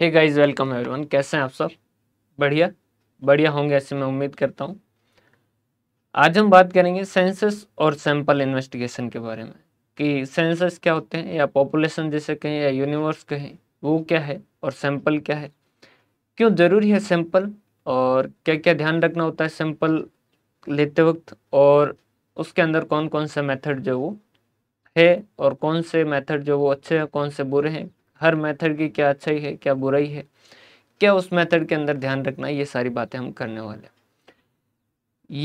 hey guys welcome everyone कैसे हैं आप सब बढ़िया बढ़िया होंगे ऐसे मैं उम्मीद करता हूँ आज हम बात करेंगे सेंसस और सैंपल इन्वेस्टिगेशन के बारे में कि सेंसस क्या होते हैं या पॉपुलेशन जैसे कहें या यूनिवर्स कहें वो क्या है और सैंपल क्या है क्यों ज़रूरी है सैंपल और क्या क्या ध्यान रखना होता है सैंपल लेते वक्त और उसके अंदर कौन कौन से मेथड जो वो है और कौन से मेथड जो वो अच्छे हैं कौन से बुरे हैं हर मेथड की क्या अच्छाई है क्या बुराई है क्या उस मेथड के अंदर ध्यान रखना ये सारी बातें हम करने वाले हैं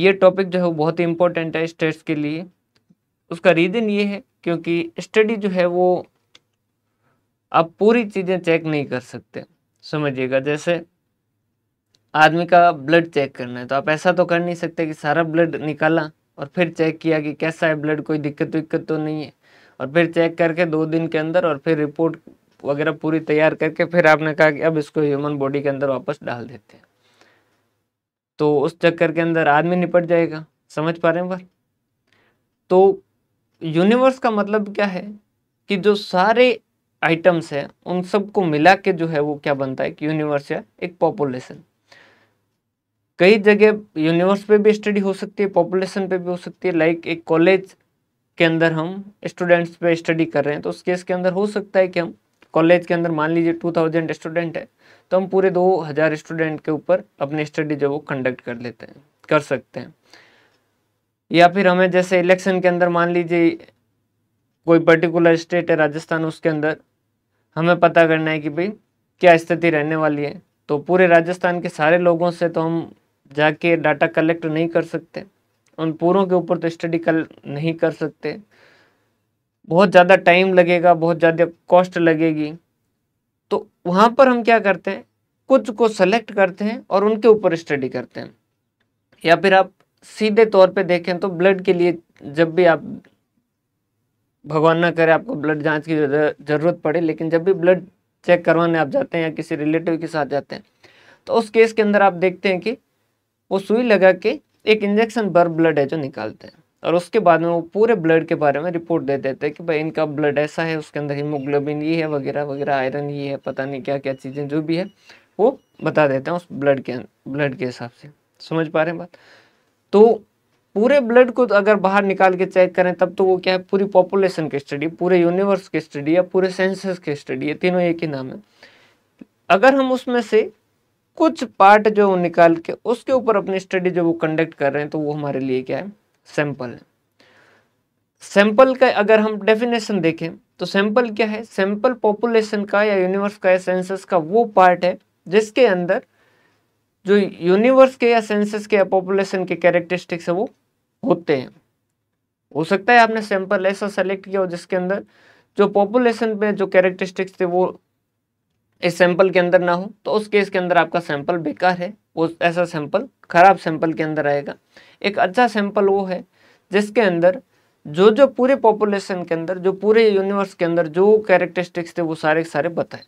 ये टॉपिक जो है वो बहुत ही इंपॉर्टेंट है स्टेट्स के लिए उसका रीज़न ये है क्योंकि स्टडी जो है वो आप पूरी चीज़ें चेक नहीं कर सकते समझिएगा जैसे आदमी का ब्लड चेक करना है तो आप ऐसा तो कर नहीं सकते कि सारा ब्लड निकाला और फिर चेक किया कि कैसा है ब्लड कोई दिक्कत विक्कत तो नहीं है और फिर चेक करके दो दिन के अंदर और फिर रिपोर्ट वगैरह पूरी तैयार करके फिर आपने कहा कि अब इसको ह्यूमन बॉडी के अंदर वापस डाल देते हैं तो उस चक्कर के अंदर आदमी निपट जाएगा समझ पा रहे हैं पर तो यूनिवर्स का मतलब क्या है कि जो सारे आइटम्स हैं उन सबको मिला के जो है वो क्या बनता है यूनिवर्स या एक पॉपुलेशन कई जगह यूनिवर्स पे भी स्टडी हो सकती है पॉपुलेशन पे भी हो सकती है लाइक एक कॉलेज के अंदर हम स्टूडेंट्स पे स्टडी कर रहे हैं तो उस केस के अंदर हो सकता है कि हम कॉलेज के अंदर मान लीजिए टू थाउजेंड स्टूडेंट है तो हम पूरे दो हज़ार स्टूडेंट के ऊपर अपनी स्टडी जो वो कंडक्ट कर लेते हैं कर सकते हैं या फिर हमें जैसे इलेक्शन के अंदर मान लीजिए कोई पर्टिकुलर स्टेट है राजस्थान उसके अंदर हमें पता करना है कि भाई क्या स्थिति रहने वाली है तो पूरे राजस्थान के सारे लोगों से तो हम जाके डाटा कलेक्ट नहीं कर सकते उन पूरों के ऊपर तो स्टडी कल नहीं कर सकते बहुत ज़्यादा टाइम लगेगा बहुत ज़्यादा कॉस्ट लगेगी तो वहाँ पर हम क्या करते हैं कुछ को सेलेक्ट करते हैं और उनके ऊपर स्टडी करते हैं या फिर आप सीधे तौर पे देखें तो ब्लड के लिए जब भी आप भगवान ना करे आपको ब्लड जांच की ज़रूरत पड़े लेकिन जब भी ब्लड चेक करवाने आप जाते हैं या किसी रिलेटिव के साथ जाते हैं तो उस केस के अंदर आप देखते हैं कि वो सुई लगा के एक इंजेक्शन बर ब्लड है जो निकालते हैं और उसके बाद में वो पूरे ब्लड के बारे में रिपोर्ट दे देते हैं कि भाई इनका ब्लड ऐसा है उसके अंदर हीमोग्लोबिन ये है वगैरह वगैरह आयरन ये है पता नहीं क्या क्या चीज़ें जो भी है वो बता देते हैं उस ब्लड के अं-, ब्लड के हिसाब से समझ पा रहे हैं बात तो पूरे ब्लड को तो अगर बाहर निकाल के चेक करें तब तो वो क्या है पूरी पॉपुलेशन की स्टडी पूरे यूनिवर्स की स्टडी या पूरे सेंसेस की स्टडी है तीनों एक ही नाम है अगर हम उसमें से कुछ पार्ट जो निकाल के उसके ऊपर अपनी स्टडी जो वो कंडक्ट कर रहे हैं तो वो हमारे लिए क्या है सैंपल है सैंपल का अगर हम डेफिनेशन देखें तो सैंपल क्या है सैंपल पॉपुलेशन का या यूनिवर्स का या सेंसस का वो पार्ट है जिसके अंदर जो यूनिवर्स के या सेंसस के या पॉपुलेशन के कैरेक्टरिस्टिक्स है वो होते हैं हो सकता है आपने सैंपल ऐसा सेलेक्ट किया हो जिसके अंदर जो पॉपुलेशन में जो कैरेक्टरिस्टिक्स थे वो इस सैंपल के अंदर ना हो तो उस केस के अंदर आपका सैंपल बेकार है वो ऐसा सैंपल खराब सैंपल के अंदर आएगा एक अच्छा सैंपल वो है जिसके अंदर जो जो पूरे पॉपुलेशन के अंदर जो पूरे यूनिवर्स के अंदर जो कैरेक्टरिस्टिक्स थे वो सारे सारे बताए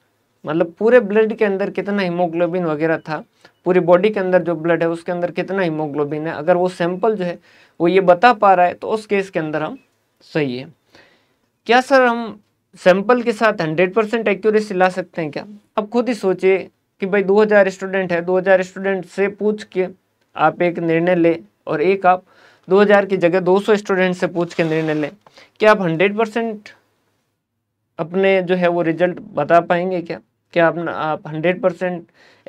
मतलब पूरे ब्लड के अंदर कितना हीमोग्लोबिन वगैरह था पूरी बॉडी के अंदर जो ब्लड है उसके अंदर कितना हीमोग्लोबिन है अगर वो सैंपल जो है वो ये बता पा रहा है तो उस केस के अंदर हम सही है क्या सर हम सैंपल के साथ हंड्रेड परसेंट एक्यूरेसी ला सकते हैं क्या अब खुद ही सोचिए कि भाई 2000 स्टूडेंट है 2000 स्टूडेंट से पूछ के आप एक निर्णय लें और एक आप 2000 की जगह 200 स्टूडेंट से पूछ के निर्णय लें क्या आप 100 परसेंट अपने जो है वो रिजल्ट बता पाएंगे क्या क्या आप आप हंड्रेड परसेंट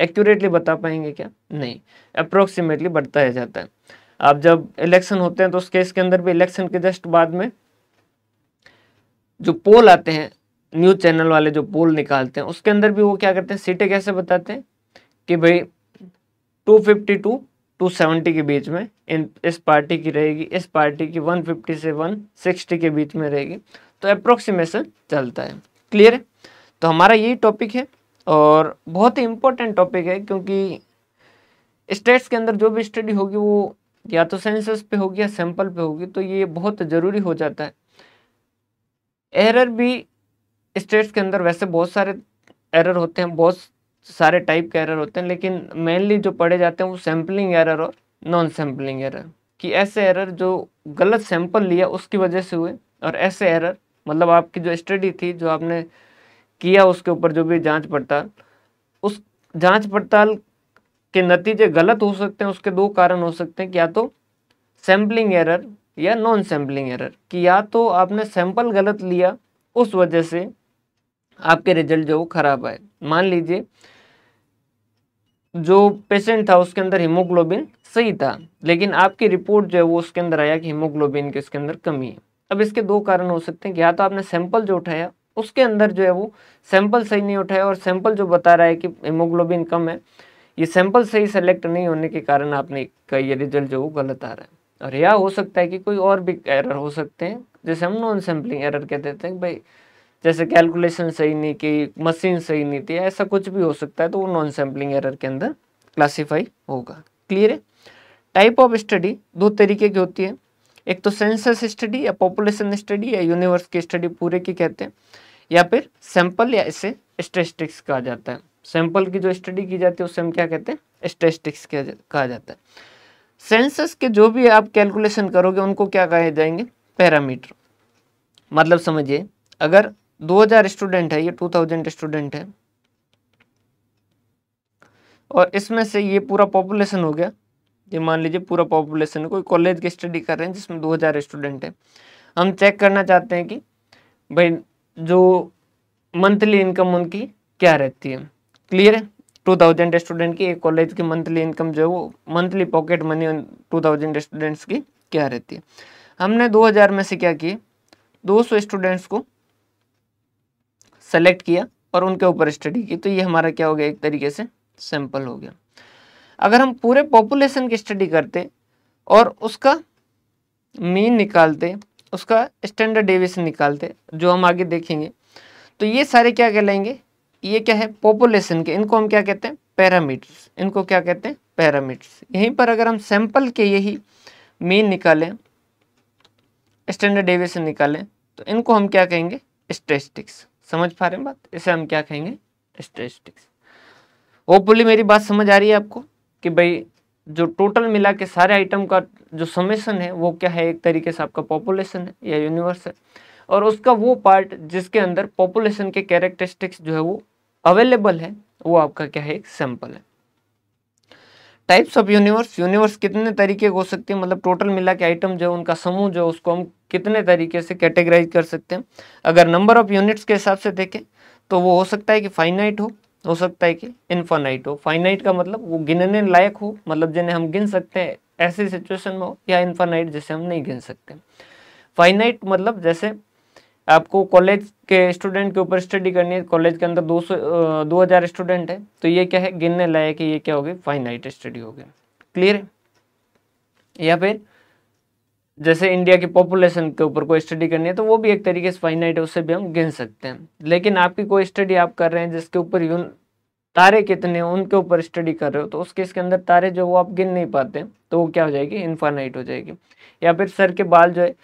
एक्यूरेटली बता पाएंगे क्या नहीं अप्रोक्सीमेटली बढ़ता जाता है आप जब इलेक्शन होते हैं तो उस केस के अंदर भी इलेक्शन के जस्ट बाद में जो पोल आते हैं न्यूज़ चैनल वाले जो पोल निकालते हैं उसके अंदर भी वो क्या करते हैं सीटें कैसे बताते हैं कि भाई फिफ्टी टू 270 के बीच में इन इस पार्टी की रहेगी इस पार्टी की 150 से 160 के बीच में रहेगी तो अप्रोक्सीमेशन चलता है क्लियर है तो हमारा यही टॉपिक है और बहुत ही इंपॉर्टेंट टॉपिक है क्योंकि स्टेट्स के अंदर जो भी स्टडी होगी वो या तो सेंसस पे होगी या सैंपल पे होगी तो ये बहुत ज़रूरी हो जाता है एरर भी स्टेट्स के अंदर वैसे बहुत सारे एरर होते हैं बहुत सारे टाइप के एरर होते हैं लेकिन मेनली जो पढ़े जाते हैं वो सैम्पलिंग एरर और नॉन सैम्पलिंग एरर कि ऐसे एरर जो गलत सैंपल लिया उसकी वजह से हुए और ऐसे एरर मतलब आपकी जो स्टडी थी जो आपने किया उसके ऊपर जो भी जांच पड़ताल उस जांच पड़ताल के नतीजे गलत हो सकते हैं उसके दो कारण हो सकते हैं या तो सैम्पलिंग एरर या नॉन सैम्पलिंग एरर कि या तो आपने सैंपल गलत लिया उस वजह से आपके रिजल्ट जो वो खराब आए मान लीजिए जो पेशेंट था उसके अंदर हीमोग्लोबिन सही था लेकिन आपकी रिपोर्ट जो है वो उसके अंदर आया कि हीमोग्लोबिन के उसके अंदर कमी है अब इसके दो कारण हो सकते हैं या तो आपने सैंपल जो उठाया उसके अंदर जो है वो सैंपल सही नहीं उठाया और सैंपल जो बता रहा है कि हीमोग्लोबिन कम है ये सैंपल सही सेलेक्ट नहीं होने के कारण आपने का ये रिजल्ट जो वो गलत आ रहा है और यह हो सकता है कि कोई और भी एरर हो सकते हैं जैसे हम नॉन सैम्पलिंग एरर कहते हैं भाई जैसे कैलकुलेशन सही नहीं की मशीन सही नहीं थी ऐसा कुछ भी हो सकता है तो वो नॉन सैम्पलिंग एरर के अंदर क्लासीफाई होगा क्लियर है टाइप ऑफ स्टडी दो तरीके की होती है एक तो सेंसस स्टडी या पॉपुलेशन स्टडी या यूनिवर्स की स्टडी पूरे की कहते हैं या फिर सैंपल या इसे स्टेस्टिक्स कहा जाता है सैंपल की जो स्टडी की जाती है उसे हम क्या कहते हैं स्टेस्टिक्स कहा जाता है सेंसस के जो भी आप कैलकुलेशन करोगे उनको क्या कहे जाएंगे पैरामीटर मतलब समझिए अगर 2000 स्टूडेंट है ये 2000 स्टूडेंट है और इसमें से ये पूरा पॉपुलेशन हो गया ये मान लीजिए पूरा पॉपुलेशन कोई कॉलेज की स्टडी कर रहे हैं जिसमें 2000 स्टूडेंट है हम चेक करना चाहते हैं कि भाई जो मंथली इनकम उनकी क्या रहती है क्लियर है टू थाउजेंड स्टूडेंट की एक कॉलेज की मंथली इनकम जो है वो monthly pocket money two thousand students की क्या रहती है हमने 2000 में से क्या किए 200 स्टूडेंट्स को सेलेक्ट किया और उनके ऊपर स्टडी की तो ये हमारा क्या हो गया एक तरीके से सैंपल हो गया अगर हम पूरे पॉपुलेशन की स्टडी करते और उसका मीन निकालते उसका स्टैंडर्ड डेविएशन निकालते जो हम आगे देखेंगे तो ये सारे क्या कहलाएंगे ये क्या है पॉपुलेशन के इनको हम क्या कहते हैं पैरामीटर्स इनको क्या कहते हैं पैरामीटर्स यहीं पर अगर हम सैंपल के यही मीन निकालें स्टैंडर्ड डेविएशन निकालें तो इनको हम क्या कहेंगे स्टेस्टिक्स समझ पा रहे हैं बात इसे हम क्या कहेंगे स्टेटिस्टिक्स होपफुली मेरी बात समझ आ रही है आपको कि भाई जो टोटल मिला के सारे आइटम का जो समेसन है वो क्या है एक तरीके से आपका पॉपुलेशन है या यूनिवर्स है और उसका वो पार्ट जिसके अंदर पॉपुलेशन के कैरेक्टरिस्टिक्स जो है वो अवेलेबल है वो आपका क्या है एक सैंपल है टाइप्स ऑफ यूनिवर्स यूनिवर्स कितने तरीके हो सकते हैं मतलब टोटल मिला के आइटम जो उनका समूह जो उसको हम कितने तरीके से कैटेगराइज कर सकते हैं अगर नंबर ऑफ यूनिट्स के हिसाब से देखें तो वो हो सकता है कि फाइनाइट हो हो सकता है कि इन्फानाइट हो फाइनाइट का मतलब वो गिनने लायक हो मतलब जिन्हें हम गिन सकते हैं ऐसी सिचुएशन में हो या इन्फानाइट जिसे हम नहीं गिन सकते फाइनाइट मतलब जैसे आपको कॉलेज के स्टूडेंट के ऊपर स्टडी करनी है कॉलेज के अंदर दो सौ दो हज़ार स्टूडेंट है तो ये क्या है गिनने लायक ये क्या हो फाइनाइट स्टडी हो गया क्लियर है या फिर जैसे इंडिया की पॉपुलेशन के ऊपर कोई स्टडी करनी है तो वो भी एक तरीके से फाइनाइट है उससे भी हम गिन सकते हैं लेकिन आपकी कोई स्टडी आप कर रहे हैं जिसके ऊपर यून तारे कितने हैं उनके ऊपर स्टडी कर रहे हो तो उसके इसके अंदर तारे जो वो आप गिन नहीं पाते तो वो क्या हो जाएगी इनफाइनाइट हो जाएगी या फिर सर के बाल जो है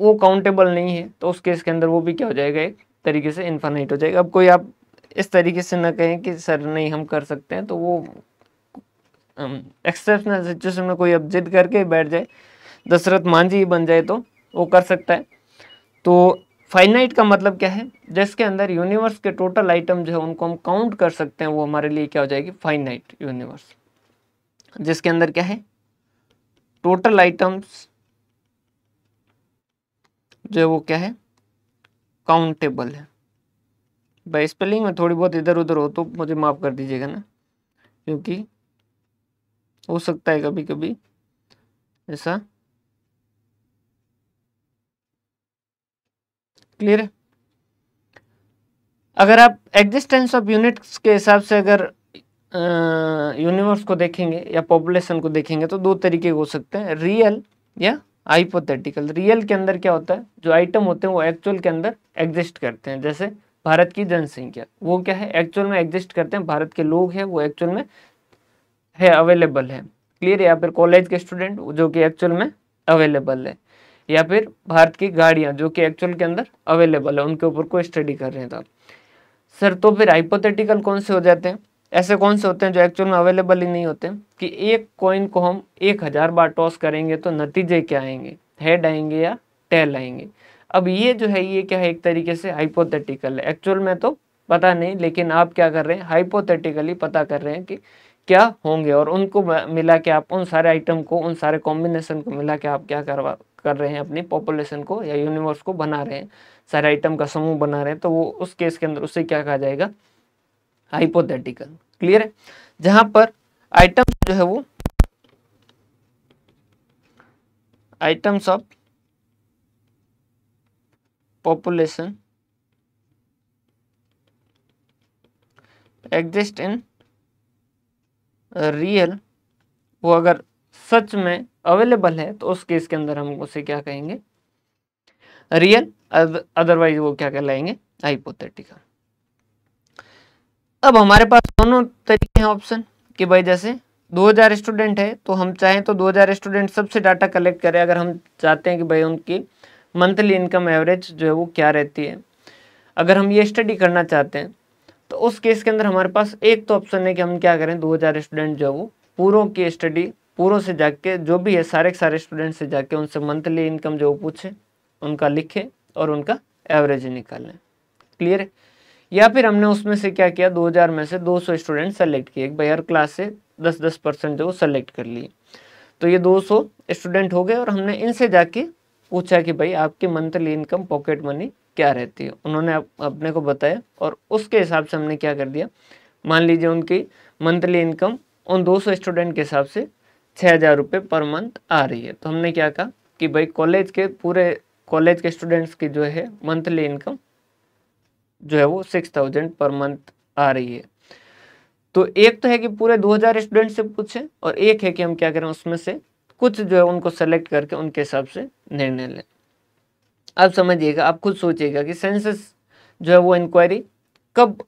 वो काउंटेबल नहीं है तो उस केस के अंदर वो भी क्या हो जाएगा एक तरीके से इन्फानाइट हो जाएगा अब कोई आप इस तरीके से ना कहें कि सर नहीं हम कर सकते हैं तो वो एक्सेप्शनल सिचुएशन में कोई अब जिद करके बैठ जाए दशरथ मांझी ही बन जाए तो वो कर सकता है तो फाइनाइट का मतलब क्या है जिसके अंदर यूनिवर्स के टोटल आइटम जो है उनको हम काउंट कर सकते हैं वो हमारे लिए क्या हो जाएगी फाइनाइट यूनिवर्स जिसके अंदर क्या है टोटल आइटम्स जो है वो क्या है काउंटेबल है बाई स्पेलिंग में थोड़ी बहुत इधर उधर हो तो मुझे माफ़ कर दीजिएगा ना क्योंकि हो सकता है कभी कभी ऐसा क्लियर है अगर आप एग्जिस्टेंस ऑफ यूनिट्स के हिसाब से अगर यूनिवर्स को देखेंगे या पॉपुलेशन को देखेंगे तो दो तरीके हो सकते हैं रियल या हाइपोथेटिकल रियल के अंदर क्या होता है जो आइटम होते हैं वो एक्चुअल के अंदर एग्जिस्ट करते हैं जैसे भारत की जनसंख्या वो क्या है एक्चुअल में एग्जिस्ट करते हैं भारत के लोग हैं वो एक्चुअल में है अवेलेबल है क्लियर या फिर कॉलेज के स्टूडेंट जो कि एक्चुअल में अवेलेबल है या फिर भारत की गाड़ियाँ जो कि एक्चुअल के अंदर अवेलेबल है उनके ऊपर कोई स्टडी कर रहे हैं तो आप सर तो फिर हाइपोथेटिकल कौन से हो जाते हैं ऐसे कौन से होते हैं जो एक्चुअल में अवेलेबल ही नहीं होते कि एक कॉइन को हम एक हज़ार बार टॉस करेंगे तो नतीजे क्या आएंगे हेड आएंगे या टेल आएंगे अब ये जो है ये क्या है एक तरीके से हाइपोथेटिकल है एक्चुअल में तो पता नहीं लेकिन आप क्या कर रहे हैं हाइपोथेटिकली पता कर रहे हैं कि क्या होंगे और उनको मिला के आप उन सारे आइटम को उन सारे कॉम्बिनेशन को मिला के आप क्या करवा कर रहे हैं अपनी पॉपुलेशन को या यूनिवर्स को बना रहे हैं सारे आइटम का समूह बना रहे हैं तो वो उस केस के अंदर उससे क्या कहा जाएगा हाइपोथेटिकल क्लियर है जहां पर आइटम्स जो है वो items of population exist in real वो अगर सच में अवेलेबल है तो उस केस के अंदर हम उसे क्या कहेंगे रियल अदरवाइज वो क्या कहलाएंगे हाइपोथेटिकल अब हमारे पास दोनों तरीके हैं ऑप्शन कि भाई जैसे 2000 स्टूडेंट है तो हम चाहें तो 2000 स्टूडेंट सबसे डाटा कलेक्ट करें अगर हम चाहते हैं कि भाई उनकी मंथली इनकम एवरेज जो है वो क्या रहती है अगर हम ये स्टडी करना चाहते हैं तो उस केस के अंदर हमारे पास एक तो ऑप्शन है कि हम क्या करें 2000 स्टूडेंट जो है वो पूरों की स्टडी पूरों से जाके जो भी है सारे सारे स्टूडेंट से जाके उनसे मंथली इनकम जो पूछे उनका लिखे और उनका एवरेज निकालें क्लियर है या फिर हमने उसमें से क्या किया 2000 में से 200 स्टूडेंट सेलेक्ट किए भाई क्लास से 10 10 परसेंट जो सेलेक्ट कर लिए तो ये 200 स्टूडेंट हो गए और हमने इनसे जाके पूछा कि भाई आपकी मंथली इनकम पॉकेट मनी क्या रहती है उन्होंने आप, अपने को बताया और उसके हिसाब से हमने क्या कर दिया मान लीजिए उनकी मंथली इनकम उन दो स्टूडेंट के हिसाब से छः हज़ार रुपये पर मंथ आ रही है तो हमने क्या कहा कि भाई कॉलेज के पूरे कॉलेज के स्टूडेंट्स की जो है मंथली इनकम जो है वो सिक्स थाउजेंड पर मंथ आ रही है तो एक तो है कि पूरे दो हजार स्टूडेंट से पूछे और एक है कि हम क्या करें उसमें से कुछ जो है उनको सेलेक्ट करके उनके हिसाब से निर्णय लें आप समझिएगा आप खुद सोचिएगा कि सेंसस जो है वो इंक्वायरी कब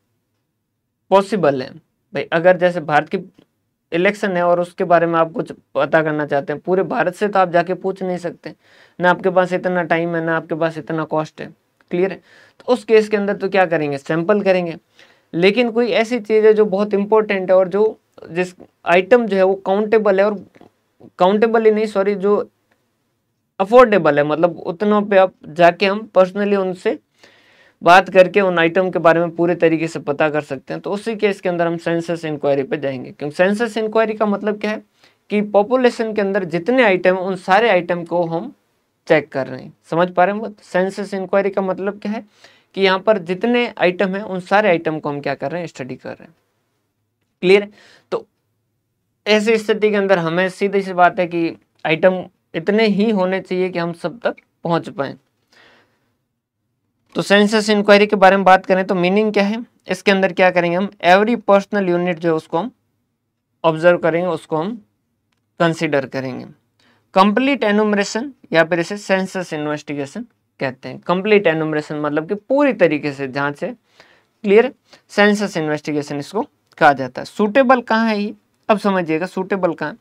पॉसिबल है भाई अगर जैसे भारत की इलेक्शन है और उसके बारे में आप कुछ पता करना चाहते हैं पूरे भारत से तो आप जाके पूछ नहीं सकते ना आपके पास इतना टाइम है ना आपके पास इतना कॉस्ट है क्लियर है तो उस केस के अंदर तो क्या करेंगे सैंपल करेंगे लेकिन कोई ऐसी चीज़ है जो बहुत इंपॉर्टेंट है और जो जिस आइटम जो है वो काउंटेबल है और काउंटेबल ही नहीं सॉरी जो अफोर्डेबल है मतलब उतना पे आप जाके हम पर्सनली उनसे बात करके उन आइटम के बारे में पूरे तरीके से पता कर सकते हैं तो उसी केस के अंदर हम सेंसस इंक्वायरी पे जाएंगे क्योंकि सेंसस इंक्वायरी का मतलब क्या है कि पॉपुलेशन के अंदर जितने आइटम उन सारे आइटम को हम चेक कर रहे हैं समझ पा रहे हैं सेंसस इंक्वायरी का मतलब क्या है कि यहाँ पर जितने आइटम हैं उन सारे आइटम को हम क्या कर रहे हैं स्टडी कर रहे हैं क्लियर तो ऐसी स्थिति के अंदर हमें सीधे सी बात है कि आइटम इतने ही होने चाहिए कि हम सब तक पहुंच पाए तो सेंसस इंक्वायरी के बारे में बात करें तो मीनिंग क्या है इसके अंदर क्या करेंगे हम एवरी पर्सनल यूनिट जो है उसको हम ऑब्जर्व करेंगे उसको हम कंसिडर करेंगे कंप्लीट एनुमरेशन या फिर इसे सेंसस इन्वेस्टिगेशन कहते हैं कंप्लीट एनुमरेशन मतलब कि पूरी तरीके से जांच से क्लियर सेंसस इन्वेस्टिगेशन इसको कहा जाता है सूटेबल कहाँ है ये अब समझिएगा सूटेबल कहाँ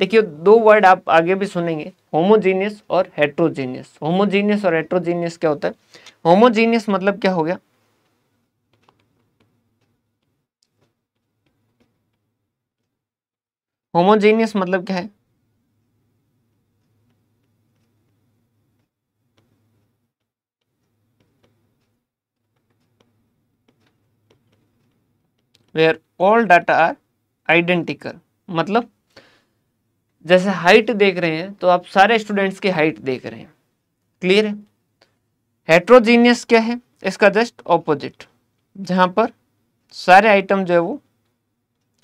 देखिए दो वर्ड आप आगे भी सुनेंगे होमोजीनियस और हेट्रोजीनियस होमोजीनियस और हेट्रोजीनियस क्या होता है होमोजीनियस मतलब क्या हो गया होमोजीनियस मतलब क्या है where all data are identical मतलब जैसे हाइट देख रहे हैं तो आप सारे स्टूडेंट्स की हाइट देख रहे हैं क्लियर है हेट्रोजीनियस क्या है इसका जस्ट ऑपोजिट जहां पर सारे आइटम जो है वो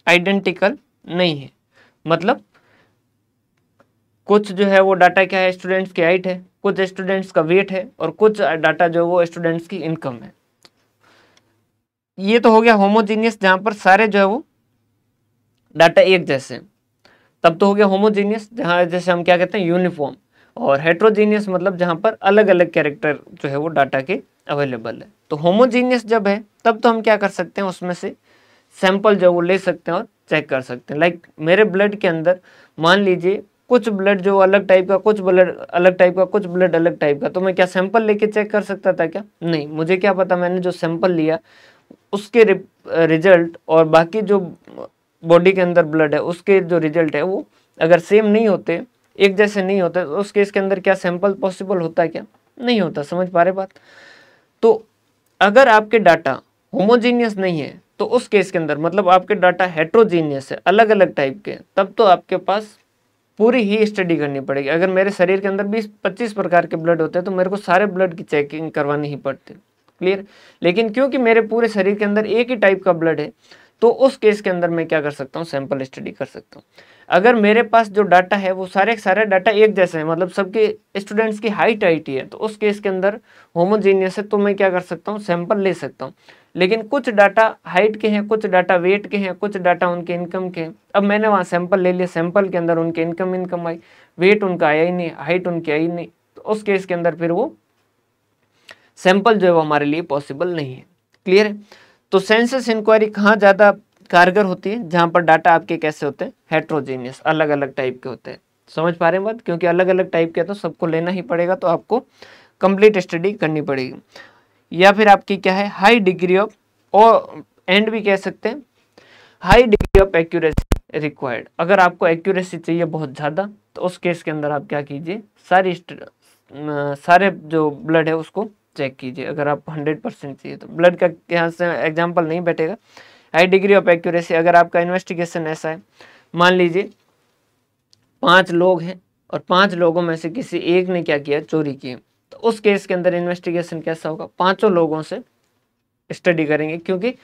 आइडेंटिकल नहीं है मतलब कुछ जो है वो डाटा क्या है स्टूडेंट्स की हाइट है कुछ स्टूडेंट्स का वेट है और कुछ डाटा जो है वो स्टूडेंट्स की इनकम है ये तो हो गया होमोजीनियस जहाँ पर सारे जो है वो डाटा एक जैसे तब तो हो गया होमोजीनियस जहां जैसे हम क्या कहते हैं यूनिफॉर्म और हेट्रोजीनियस मतलब जहां पर अलग अलग कैरेक्टर जो है वो डाटा के अवेलेबल है तो होमोजीनियस जब है तब तो हम क्या कर सकते हैं उसमें से सैंपल जो वो ले सकते हैं और चेक कर सकते हैं लाइक like, मेरे ब्लड के अंदर मान लीजिए कुछ ब्लड जो अलग टाइप का कुछ ब्लड अलग टाइप का कुछ ब्लड अलग टाइप का तो मैं क्या सैंपल लेके चेक कर सकता था क्या नहीं मुझे क्या पता मैंने जो सैंपल लिया उसके रिजल्ट और बाकी जो बॉडी के अंदर ब्लड है उसके जो रिजल्ट है वो अगर सेम नहीं होते एक जैसे नहीं होते तो उस केस के अंदर क्या सैंपल पॉसिबल होता है क्या नहीं होता समझ पा रहे बात तो अगर आपके डाटा होमोजीनियस नहीं है तो उस केस के अंदर मतलब आपके डाटा हेट्रोजीनियस है अलग अलग टाइप के तब तो आपके पास पूरी ही स्टडी करनी पड़ेगी अगर मेरे शरीर के अंदर बीस पच्चीस प्रकार के ब्लड होते हैं तो मेरे को सारे ब्लड की चेकिंग करवानी ही पड़ती क्लियर लेकिन क्योंकि मेरे पूरे शरीर के अंदर एक ही टाइप का ब्लड है तो उस केस के अंदर मैं क्या कर सकता हूँ सैंपल स्टडी कर सकता हूँ अगर मेरे पास जो डाटा है वो सारे सारे डाटा एक जैसे है मतलब सबके स्टूडेंट्स की हाइट हाइट है तो उस केस के अंदर होमोजेनियस है तो मैं क्या कर सकता हूँ सैंपल ले सकता हूँ लेकिन कुछ डाटा हाइट के हैं कुछ डाटा वेट के हैं कुछ डाटा उनके इनकम के हैं अब मैंने वहाँ सैंपल ले लिया सैंपल के अंदर उनके इनकम इनकम आई वेट उनका आया ही नहीं हाइट उनकी आई नहीं तो उस केस के अंदर फिर वो सैंपल जो है वो हमारे लिए पॉसिबल नहीं है क्लियर है तो सेंसस इंक्वायरी कहाँ ज़्यादा कारगर होती है जहाँ पर डाटा आपके कैसे होते हैं हेट्रोजीनियस अलग अलग टाइप के होते हैं समझ पा रहे हैं बात क्योंकि अलग अलग टाइप के तो सबको लेना ही पड़ेगा तो आपको कंप्लीट स्टडी करनी पड़ेगी या फिर आपकी क्या है हाई डिग्री ऑफ और एंड भी कह सकते हैं high degree of accuracy required अगर आपको एक्यूरेसी चाहिए बहुत ज़्यादा तो उस केस के अंदर आप क्या कीजिए सारी सारे जो ब्लड है उसको चेक कीजिए अगर आप हंड्रेड परसेंट चाहिए तो ब्लड का यहाँ से एग्जाम्पल नहीं बैठेगा हाई डिग्री ऑफ एक्यूरेसी अगर आपका इन्वेस्टिगेशन ऐसा है मान लीजिए पांच लोग हैं और पांच लोगों में से किसी एक ने क्या किया चोरी की तो उस केस के अंदर इन्वेस्टिगेशन कैसा होगा पाँचों लोगों से स्टडी करेंगे क्योंकि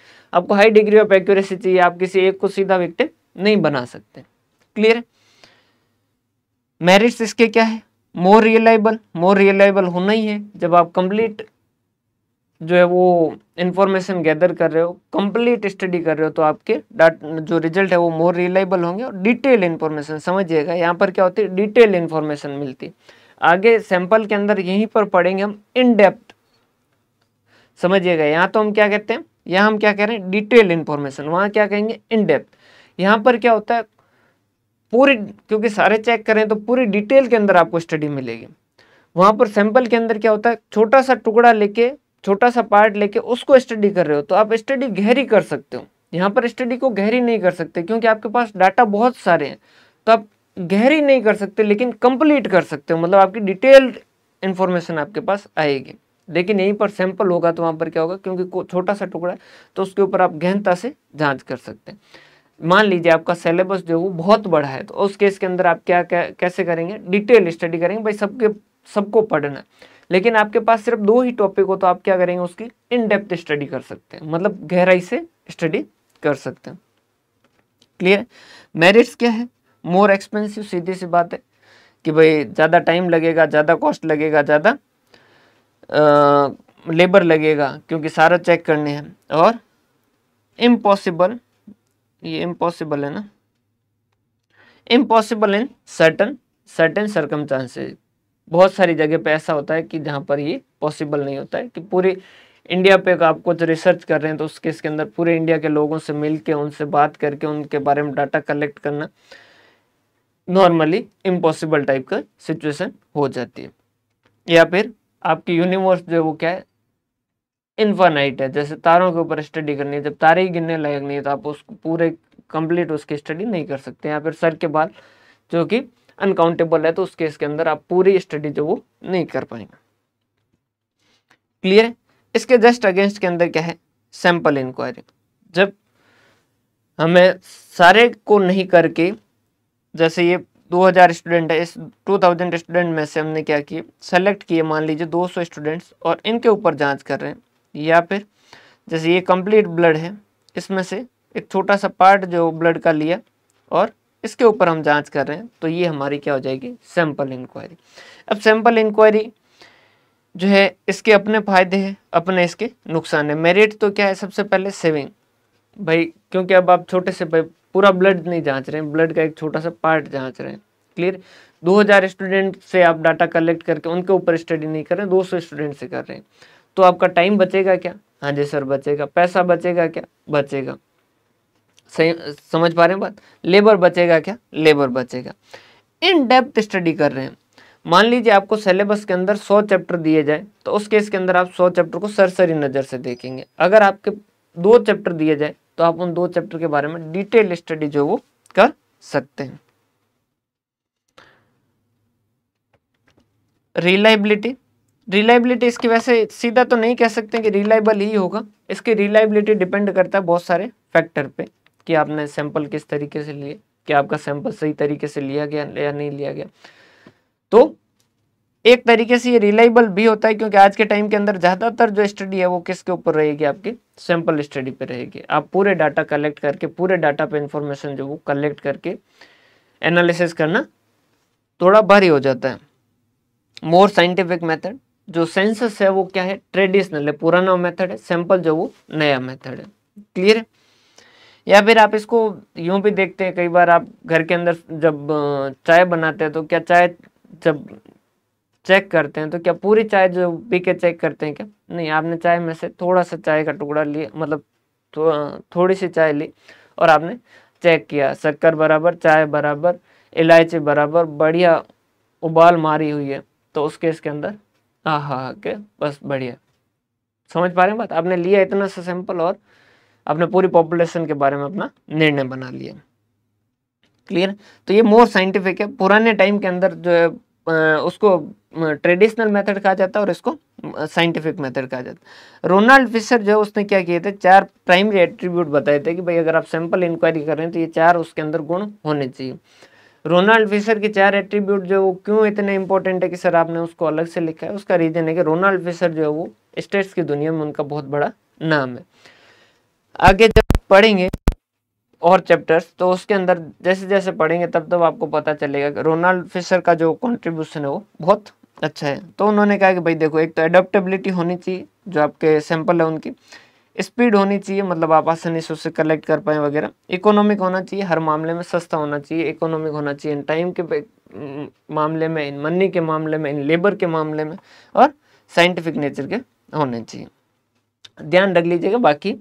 आपको हाई डिग्री ऑफ एक्यूरेसी चाहिए आप किसी एक को सीधा विक्टिम नहीं बना सकते क्लियर मेरिट्स इसके क्या है मोर रियलाइबल मोर रियलाइबल होना ही है जब आप कंप्लीट जो है वो इंफॉर्मेशन गैदर कर रहे हो कंप्लीट स्टडी कर रहे हो तो आपके जो रिजल्ट है वो मोर रियलाइबल होंगे और डिटेल इन्फॉर्मेशन समझिएगा यहाँ पर क्या होती है डिटेल इन्फॉर्मेशन मिलती आगे सैंपल के अंदर यहीं पर पढ़ेंगे हम इन डेप्थ समझिएगा यहाँ तो हम क्या कहते हैं यहाँ हम क्या कह रहे हैं डिटेल इन्फॉर्मेशन वहाँ क्या कहेंगे इन डेप्थ यहाँ पर क्या होता है पूरी क्योंकि सारे चेक करें तो पूरी डिटेल के अंदर आपको स्टडी मिलेगी वहां पर सैंपल के अंदर क्या होता है छोटा सा टुकड़ा लेके छोटा सा पार्ट लेके उसको स्टडी कर रहे हो तो आप स्टडी गहरी कर सकते हो यहाँ पर स्टडी को गहरी नहीं कर सकते क्योंकि आपके पास डाटा बहुत सारे हैं तो आप गहरी नहीं कर सकते लेकिन कंप्लीट कर सकते हो मतलब आपकी डिटेल्ड इन्फॉर्मेशन आपके पास आएगी लेकिन यहीं पर सैंपल होगा तो वहाँ पर क्या होगा क्योंकि छोटा सा टुकड़ा है तो उसके ऊपर आप गहनता से जांच कर सकते हैं मान लीजिए आपका सिलेबस जो है वो बहुत बड़ा है तो उस केस के अंदर आप क्या कैसे करेंगे डिटेल स्टडी करेंगे भाई सबके सबको पढ़ना है लेकिन आपके पास सिर्फ दो ही टॉपिक हो तो आप क्या करेंगे उसकी इन डेप्थ स्टडी कर सकते हैं मतलब गहराई से स्टडी कर सकते हैं क्लियर मेरिट्स क्या है मोर एक्सपेंसिव सीधी सी बात है कि भाई ज़्यादा टाइम लगेगा ज़्यादा कॉस्ट लगेगा ज़्यादा लेबर लगेगा क्योंकि सारा चेक करने हैं और इम्पॉसिबल ये इम्पॉसिबल है ना impossible in certain certain circum बहुत सारी जगह पे ऐसा होता है कि जहाँ पर ये पॉसिबल नहीं होता है कि पूरे इंडिया पे आप कुछ रिसर्च कर रहे हैं तो उसके इसके अंदर पूरे इंडिया के लोगों से मिल के उनसे बात करके उनके बारे में डाटा कलेक्ट करना नॉर्मली इम्पॉसिबल टाइप का सिचुएशन हो जाती है या फिर आपकी यूनिवर्स जो है वो क्या है इन्फानाइट है जैसे तारों के ऊपर स्टडी करनी है जब तारे ही गिनने लायक नहीं है तो आप उसको पूरे कंप्लीट उसकी स्टडी नहीं कर सकते या फिर सर के बाल जो कि अनकाउंटेबल है तो उस केस के अंदर आप पूरी स्टडी जो वो नहीं कर पाएंगे क्लियर इसके जस्ट अगेंस्ट के अंदर क्या है सैंपल इंक्वायरी जब हमें सारे को नहीं करके जैसे ये 2000 स्टूडेंट है इस 2000 स्टूडेंट में से हमने क्या किया सेलेक्ट किए मान लीजिए 200 स्टूडेंट्स और इनके ऊपर जांच कर रहे हैं या फिर जैसे ये कंप्लीट ब्लड है इसमें से एक छोटा सा पार्ट जो ब्लड का लिया और इसके ऊपर हम जांच कर रहे हैं तो ये हमारी क्या हो जाएगी सैंपल इंक्वायरी अब सैंपल इंक्वायरी जो है इसके अपने फायदे हैं अपने इसके नुकसान है मेरिट तो क्या है सबसे पहले सेविंग भाई क्योंकि अब आप छोटे से भाई पूरा ब्लड नहीं जांच रहे हैं ब्लड का एक छोटा सा पार्ट जांच रहे हैं क्लियर 2000 स्टूडेंट से आप डाटा कलेक्ट करके उनके ऊपर स्टडी नहीं कर रहे हैं 200 स्टूडेंट से कर रहे हैं तो आपका टाइम बचेगा क्या हाँ जी सर बचेगा पैसा बचेगा क्या बचेगा सही समझ पा रहे हैं बात लेबर बचेगा क्या लेबर बचेगा इन डेप्थ स्टडी कर रहे हैं मान लीजिए आपको सिलेबस के अंदर सौ चैप्टर दिए जाए तो उस केस के अंदर आप सौ चैप्टर को सरसरी नज़र से देखेंगे अगर आपके दो चैप्टर दिए जाए तो आप उन दो चैप्टर के बारे में डिटेल स्टडी जो वो कर सकते हैं रिलायबिलिटी रिलायबिलिटी इसकी वैसे सीधा तो नहीं कह सकते कि रिलायबल ही होगा इसकी रिलायबिलिटी डिपेंड करता है बहुत सारे फैक्टर पे कि आपने सैंपल किस तरीके से लिए कि आपका सैंपल सही तरीके से लिया गया या नहीं लिया गया तो एक तरीके से ये रिलायबल भी होता है क्योंकि आज के टाइम के अंदर ज़्यादातर जो स्टडी है वो किसके ऊपर रहेगी आपकी सैंपल स्टडी पे रहेगी आप पूरे डाटा कलेक्ट करके पूरे डाटा पे इंफॉर्मेशन जो वो कलेक्ट करके एनालिसिस करना थोड़ा भारी हो जाता है मोर साइंटिफिक मेथड जो सेंसस है वो क्या है ट्रेडिशनल है पुराना मेथड है सैंपल जो वो नया मेथड है क्लियर है या फिर आप इसको यूं भी देखते हैं कई बार आप घर के अंदर जब चाय बनाते हैं तो क्या चाय जब चेक करते हैं तो क्या पूरी चाय जो पी के चेक करते हैं क्या नहीं आपने चाय में से थोड़ा सा चाय का टुकड़ा लिया मतलब थो, थोड़ी सी चाय ली और आपने चेक किया शक्कर बराबर चाय बराबर इलायची बराबर बढ़िया उबाल मारी हुई है तो उसके इसके अंदर हाँ हाँ के बस बढ़िया समझ पा रहे हैं बात आपने लिया इतना सा सैंपल और आपने पूरी पॉपुलेशन के बारे में अपना निर्णय बना लिया क्लियर तो ये मोर साइंटिफिक है पुराने टाइम के अंदर जो है उसको ट्रेडिशनल मेथड कहा जाता है और इसको साइंटिफिक मेथड कहा जाता है रोनाल्ड फिशर जो है उसने क्या किए थे चार प्राइमरी एट्रीब्यूट बताए थे कि भाई अगर आप सैंपल इंक्वायरी कर रहे हैं तो ये चार उसके अंदर गुण होने चाहिए रोनाल्ड फिशर के चार एट्रीब्यूट जो क्यों इतने इंपॉर्टेंट है कि सर आपने उसको अलग से लिखा है उसका रीजन है कि रोनाल्ड फिशर जो है वो स्टेट्स की दुनिया में उनका बहुत बड़ा नाम है आगे जब पढ़ेंगे और चैप्टर्स तो उसके अंदर जैसे जैसे पढ़ेंगे तब तब आपको पता चलेगा कि रोनाल्ड फिशर का जो कॉन्ट्रीब्यूशन है वो बहुत अच्छा है तो उन्होंने कहा कि भाई देखो एक तो एडेप्टेबिलिटी होनी चाहिए जो आपके सैंपल है उनकी स्पीड होनी चाहिए मतलब आप आसानी से उसे कलेक्ट कर पाए वगैरह इकोनॉमिक होना चाहिए हर मामले में सस्ता होना चाहिए इकोनॉमिक होना चाहिए इन टाइम के मामले में इन मनी के मामले में इन लेबर के मामले में और साइंटिफिक नेचर के होने चाहिए ध्यान रख लीजिएगा बाकी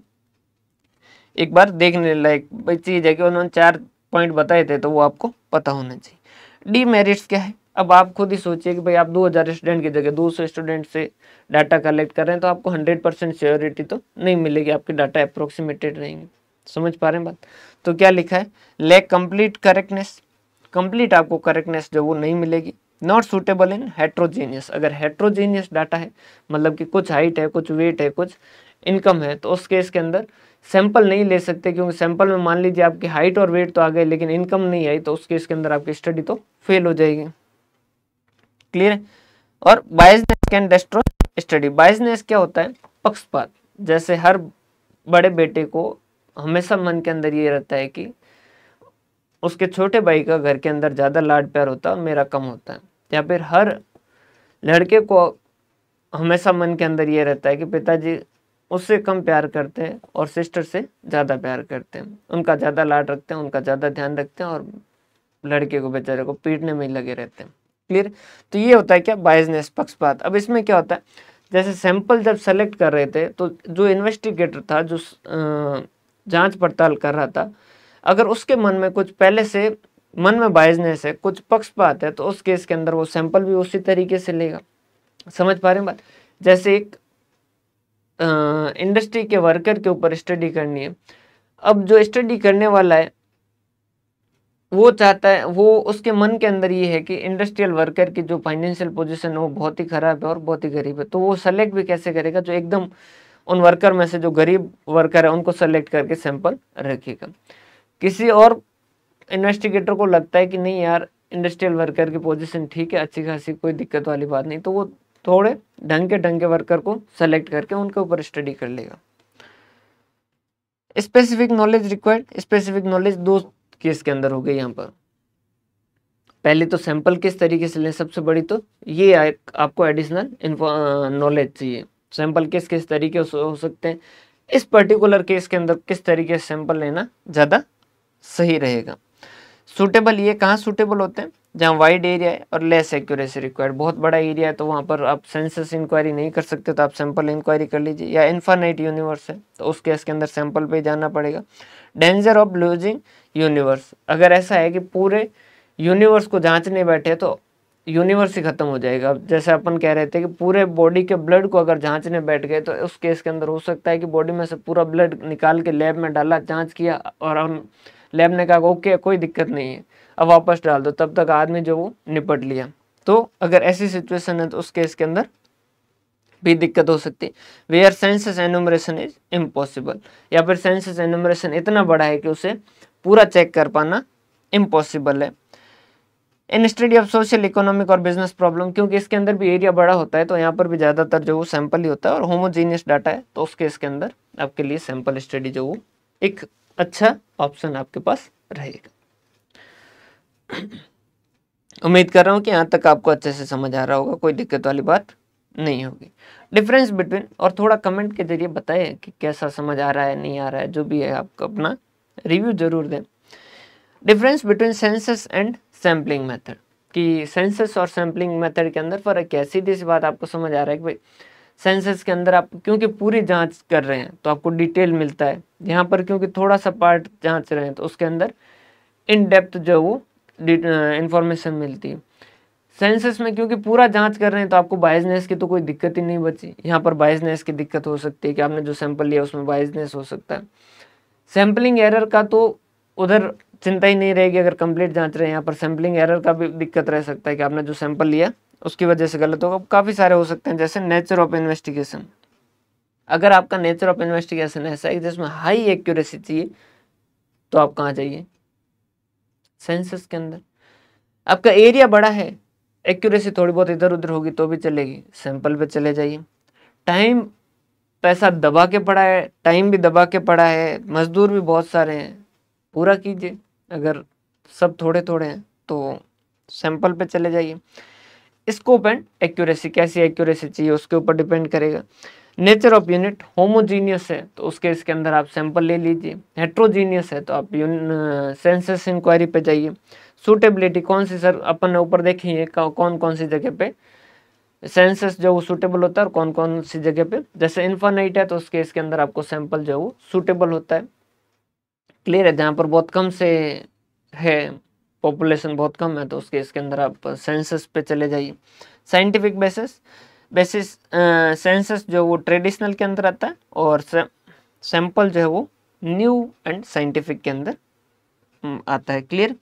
एक बार देखने लायक चीज़ है कि उन्होंने चार पॉइंट बताए थे तो वो आपको पता होना चाहिए डी मेरिट्स क्या है अब आप खुद ही सोचिए कि भाई आप 2000 स्टूडेंट की जगह 200 स्टूडेंट से डाटा कलेक्ट कर रहे हैं तो आपको 100 परसेंट श्योरिटी तो नहीं मिलेगी आपके डाटा अप्रोक्सीमेटेड रहेंगे समझ पा रहे हैं बात तो क्या लिखा है लैक कंप्लीट करेक्टनेस कंप्लीट आपको करेक्टनेस जो वो नहीं मिलेगी नॉट सुटेबल इन हेट्रोजीनियस अगर हेट्रोजीनियस डाटा है मतलब कि कुछ हाइट है कुछ वेट है कुछ इनकम है तो उस केस के अंदर सैंपल नहीं ले सकते क्योंकि सैंपल में मान लीजिए आपकी हाइट और वेट तो आ गए लेकिन इनकम नहीं आई तो उस केस के अंदर आपकी स्टडी तो फेल हो जाएगी क्लियर है और बाइजनेस कैन डेस्ट्रो स्टडी बाइजनेस क्या होता है पक्षपात जैसे हर बड़े बेटे को हमेशा मन के अंदर ये रहता है कि उसके छोटे भाई का घर के अंदर ज़्यादा लाड प्यार होता है और मेरा कम होता है या फिर हर लड़के को हमेशा मन के अंदर ये रहता है कि पिताजी उससे कम प्यार करते हैं और सिस्टर से ज़्यादा प्यार करते हैं उनका ज़्यादा लाड रखते हैं उनका ज़्यादा ध्यान रखते हैं और लड़के को बेचारे को पीटने में लगे रहते हैं क्लियर तो ये होता है क्या बाइजनेस पक्षपात अब इसमें क्या होता है जैसे सैंपल जब सेलेक्ट कर रहे थे तो जो इन्वेस्टिगेटर था जो जांच पड़ताल कर रहा था अगर उसके मन में कुछ पहले से मन में बाइजनेस है कुछ पक्षपात है तो उस केस के अंदर वो सैंपल भी उसी तरीके से लेगा समझ पा रहे हैं बात जैसे एक इंडस्ट्री के वर्कर के ऊपर स्टडी करनी है अब जो स्टडी करने वाला है वो चाहता है वो उसके मन के अंदर ये है कि इंडस्ट्रियल वर्कर की जो फाइनेंशियल पोजीशन है वो बहुत ही ख़राब है और बहुत ही गरीब है तो वो सेलेक्ट भी कैसे करेगा जो एकदम उन वर्कर में से जो गरीब वर्कर है उनको सेलेक्ट करके सैंपल रखेगा किसी और इन्वेस्टिगेटर को लगता है कि नहीं यार इंडस्ट्रियल वर्कर की पोजिशन ठीक है अच्छी खासी कोई दिक्कत वाली बात नहीं तो वो थोड़े ढंग के ढंग के वर्कर को सेलेक्ट करके उनके ऊपर स्टडी कर लेगा specific knowledge required specific knowledge दो किस के अंदर हो गई यहाँ पर पहले तो सैंपल किस तरीके से लें सबसे बड़ी तो ये आपको एडिशनल नॉलेज चाहिए सैंपल किस किस तरीके से हो सकते हैं इस पर्टिकुलर केस के अंदर किस तरीके से सैंपल लेना ज़्यादा सही रहेगा सूटेबल ये कहाँ सूटेबल होते हैं जहाँ वाइड एरिया है और लेस एक्यूरेसी रिक्वायर्ड बहुत बड़ा एरिया है तो वहाँ पर आप सेंसस इंक्वायरी नहीं कर सकते तो आप सैंपल इंक्वायरी कर लीजिए या इन्फानाइट यूनिवर्स है तो उस केस के अंदर सैंपल पे जाना पड़ेगा डेंजर ऑफ लूजिंग यूनिवर्स अगर ऐसा है कि पूरे यूनिवर्स को जाँचने बैठे तो यूनिवर्स ही खत्म हो जाएगा अब जैसे अपन कह रहे थे कि पूरे बॉडी के ब्लड को अगर जांचने बैठ गए तो उस केस के अंदर हो सकता है कि बॉडी में से पूरा ब्लड निकाल के लैब में डाला जांच किया और हम लैब ने कहा ओके कोई दिक्कत नहीं है अब वापस डाल दो तब तक आदमी जो वो निपट लिया तो अगर ऐसी सिचुएशन है तो उस केस के अंदर भी दिक्कत हो सकती है where census enumeration is impossible या फिर सेंसेस एनुमरेशन इतना बड़ा है कि उसे पूरा चेक कर पाना इम्पॉसिबल है in study of social economic और बिजनेस प्रॉब्लम क्योंकि इसके अंदर भी एरिया बड़ा होता है तो यहाँ पर भी ज़्यादातर जो वो सैंपल ही होता है और होमोजीनियस डाटा है तो उसके इसके अंदर आपके लिए सैंपल स्टडी जो वो एक अच्छा ऑप्शन आपके पास रहेगा उम्मीद कर रहा हूं कि यहां तक आपको अच्छे से समझ आ रहा होगा कोई दिक्कत वाली बात नहीं होगी डिफरेंस बिटवीन और थोड़ा कमेंट के जरिए बताएं कि कैसा समझ आ रहा है नहीं आ रहा है जो भी है आपको अपना रिव्यू जरूर दें difference between census and sampling method कि सेंसस और सैम्पलिंग मेथड के अंदर फ़र्क क्या सीधी सी बात आपको समझ आ रहा है कि भाई सेंसेस के अंदर आप क्योंकि पूरी जांच कर रहे हैं तो आपको डिटेल मिलता है यहाँ पर क्योंकि थोड़ा सा पार्ट जांच रहे हैं तो उसके अंदर इन डेप्थ जो वो इंफॉर्मेशन मिलती है सेंसेस में क्योंकि पूरा जांच कर रहे हैं तो आपको बाइजनेस की तो कोई दिक्कत ही नहीं बची यहाँ पर बाइजनेस की दिक्कत हो सकती है कि आपने जो सैंपल लिया उसमें बाइजनेस हो सकता है सैम्पलिंग एरर का तो उधर चिंता ही नहीं रहेगी अगर कंप्लीट जांच रहे हैं यहाँ पर सैम्पलिंग एरर का भी दिक्कत रह सकता है कि आपने जो सैंपल लिया उसकी वजह से गलत होगा काफ़ी सारे हो सकते हैं जैसे नेचर ऑफ इन्वेस्टिगेशन अगर आपका नेचर ऑफ इन्वेस्टिगेशन ऐसा है जिसमें हाई एक्यूरेसी चाहिए तो आप कहाँ जाइए सेंसस के अंदर आपका एरिया बड़ा है एक्यूरेसी थोड़ी बहुत इधर उधर होगी तो भी चलेगी सैंपल पे चले जाइए टाइम पैसा दबा के पड़ा है टाइम भी दबा के पड़ा है मजदूर भी बहुत सारे हैं पूरा कीजिए अगर सब थोड़े थोड़े हैं तो सैंपल पे चले जाइए स्कोप एंड एक्यूरेसी कैसी एक्यूरेसी चाहिए उसके ऊपर डिपेंड करेगा नेचर ऑफ यूनिट होमोजीनियस है तो उसके इसके अंदर आप सैंपल ले लीजिए हेट्रोजीनियस है तो आप सेंसस इंक्वायरी पे जाइए सूटेबिलिटी कौन सी सर अपन ने ऊपर देखी है कौन कौन सी जगह पे सेंसस जो वो सूटेबल होता है और कौन कौन सी जगह पे जैसे इन्फानाइट है तो उसके इसके अंदर आपको सैंपल जो है वो सूटेबल होता है क्लियर है जहाँ पर बहुत कम से है पॉपुलेशन बहुत कम है तो उसके इसके अंदर आप सेंसस पे चले जाइए साइंटिफिक बेसिस बेसिस सेंसस जो वो ट्रेडिशनल के अंदर आता है और सैंपल जो है वो न्यू एंड साइंटिफिक के अंदर आता है क्लियर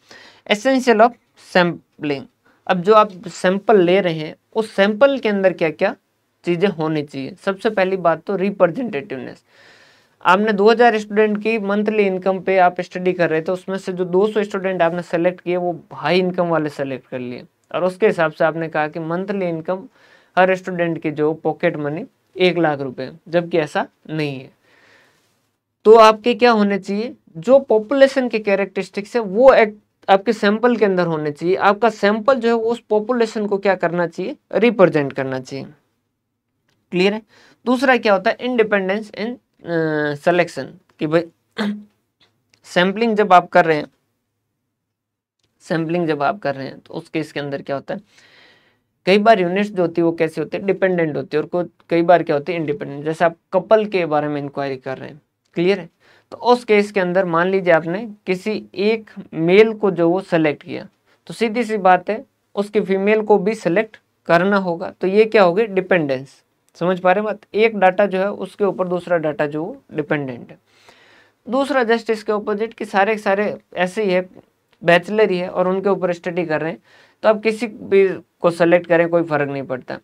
एसेंशियल ऑफ सैम्पलिंग अब जो आप सैंपल ले रहे हैं उस सैंपल के अंदर क्या क्या चीज़ें होनी चाहिए सबसे पहली बात तो रिप्रेजेंटेटिवनेस आपने 2000 स्टूडेंट की मंथली इनकम पे आप स्टडी कर रहे थे उसमें से जो 200 स्टूडेंट आपने सेलेक्ट किए वो हाई इनकम वाले सेलेक्ट कर लिए और उसके हिसाब से आपने कहा कि मंथली इनकम हर स्टूडेंट की जो पॉकेट मनी एक लाख रुपए जबकि ऐसा नहीं है तो आपके क्या होने चाहिए जो पॉपुलेशन के कैरेक्टरिस्टिक्स है वो एक आपके सैंपल के अंदर होने चाहिए आपका सैंपल जो है उस पॉपुलेशन को क्या करना चाहिए रिप्रेजेंट करना चाहिए क्लियर है दूसरा क्या होता है इंडिपेंडेंस इन सेलेक्शन कि भाई सैम्पलिंग जब आप कर रहे हैं सैम्पलिंग जब आप कर रहे हैं तो उस केस के अंदर क्या होता है कई बार यूनिट्स जो होती है वो कैसे होते हैं डिपेंडेंट होते हैं और कुछ कई बार क्या होते हैं इंडिपेंडेंट जैसे आप कपल के बारे में इंक्वायरी कर रहे हैं क्लियर है तो उस केस के अंदर मान लीजिए आपने किसी एक मेल को जो वो सेलेक्ट किया तो सीधी सी बात है उसकी फीमेल को भी सेलेक्ट करना होगा तो ये क्या होगी डिपेंडेंस समझ पा रहे मत एक डाटा जो है उसके ऊपर दूसरा डाटा जो डिपेंडेंट है दूसरा जस्ट इसके ऑपोजिट कि सारे सारे ऐसे ही है बैचलर ही है और उनके ऊपर स्टडी कर रहे हैं तो आप किसी भी को सेलेक्ट करें कोई फर्क नहीं पड़ता